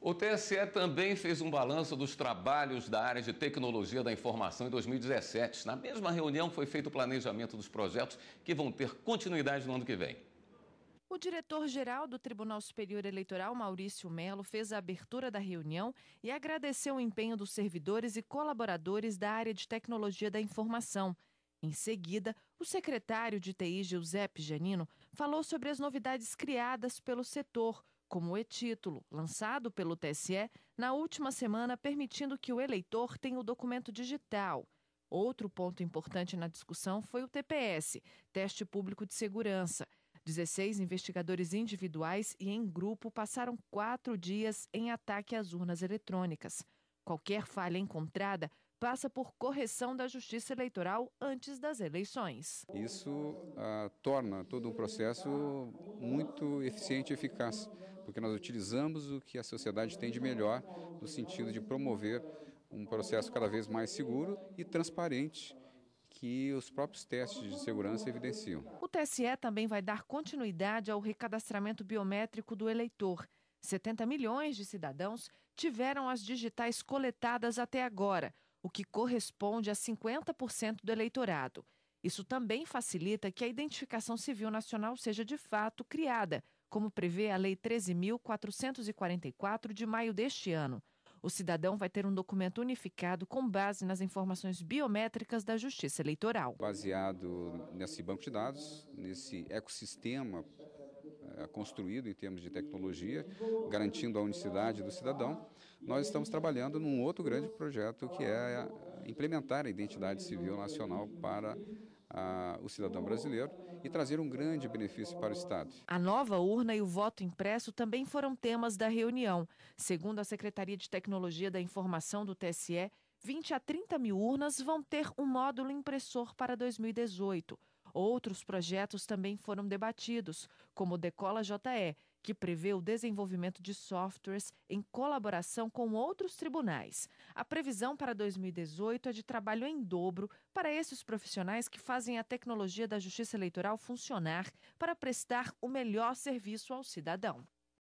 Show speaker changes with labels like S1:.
S1: O TSE também fez um balanço dos trabalhos da área de tecnologia da informação em 2017. Na mesma reunião foi feito o planejamento dos projetos que vão ter continuidade no ano que vem.
S2: O diretor-geral do Tribunal Superior Eleitoral, Maurício Melo, fez a abertura da reunião e agradeceu o empenho dos servidores e colaboradores da área de tecnologia da informação. Em seguida, o secretário de TI, Giuseppe Janino, falou sobre as novidades criadas pelo setor como o e-título, lançado pelo TSE na última semana, permitindo que o eleitor tenha o documento digital. Outro ponto importante na discussão foi o TPS, Teste Público de Segurança. 16 investigadores individuais e em grupo passaram quatro dias em ataque às urnas eletrônicas. Qualquer falha encontrada passa por correção da Justiça Eleitoral antes das eleições.
S1: Isso ah, torna todo o processo muito eficiente e eficaz, porque nós utilizamos o que a sociedade tem de melhor no sentido de promover um processo cada vez mais seguro e transparente que os próprios testes de segurança evidenciam.
S2: O TSE também vai dar continuidade ao recadastramento biométrico do eleitor. 70 milhões de cidadãos tiveram as digitais coletadas até agora, o que corresponde a 50% do eleitorado. Isso também facilita que a identificação civil nacional seja de fato criada, como prevê a Lei 13.444 de maio deste ano. O cidadão vai ter um documento unificado com base nas informações biométricas da Justiça Eleitoral.
S1: Baseado nesse banco de dados, nesse ecossistema eh, construído em termos de tecnologia, garantindo a unicidade do cidadão, nós estamos trabalhando num outro grande projeto que é eh, implementar a identidade civil nacional para o cidadão brasileiro e trazer um grande benefício para o Estado.
S2: A nova urna e o voto impresso também foram temas da reunião. Segundo a Secretaria de Tecnologia da Informação do TSE, 20 a 30 mil urnas vão ter um módulo impressor para 2018. Outros projetos também foram debatidos, como o Decola JE, que prevê o desenvolvimento de softwares em colaboração com outros tribunais. A previsão para 2018 é de trabalho em dobro para esses profissionais que fazem a tecnologia da Justiça Eleitoral funcionar para prestar o melhor serviço ao cidadão.